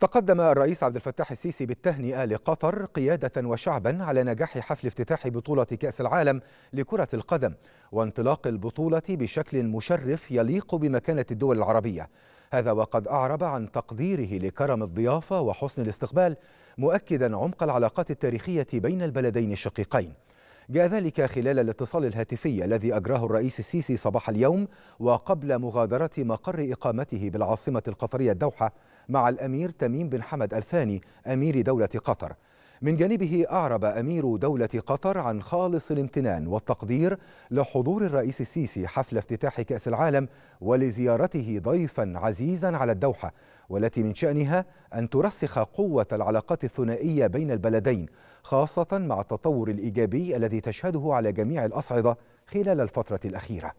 تقدم الرئيس عبد الفتاح السيسي بالتهنئة لقطر قيادة وشعبا على نجاح حفل افتتاح بطولة كأس العالم لكرة القدم وانطلاق البطولة بشكل مشرف يليق بمكانة الدول العربية هذا وقد أعرب عن تقديره لكرم الضيافة وحسن الاستقبال مؤكدا عمق العلاقات التاريخية بين البلدين الشقيقين جاء ذلك خلال الاتصال الهاتفي الذي أجراه الرئيس السيسي صباح اليوم وقبل مغادرة مقر إقامته بالعاصمة القطرية الدوحة مع الأمير تميم بن حمد الثاني أمير دولة قطر من جانبه أعرب أمير دولة قطر عن خالص الامتنان والتقدير لحضور الرئيس السيسي حفل افتتاح كأس العالم ولزيارته ضيفا عزيزا على الدوحة والتي من شأنها أن ترسخ قوة العلاقات الثنائية بين البلدين خاصة مع التطور الإيجابي الذي تشهده على جميع الأصعدة خلال الفترة الأخيرة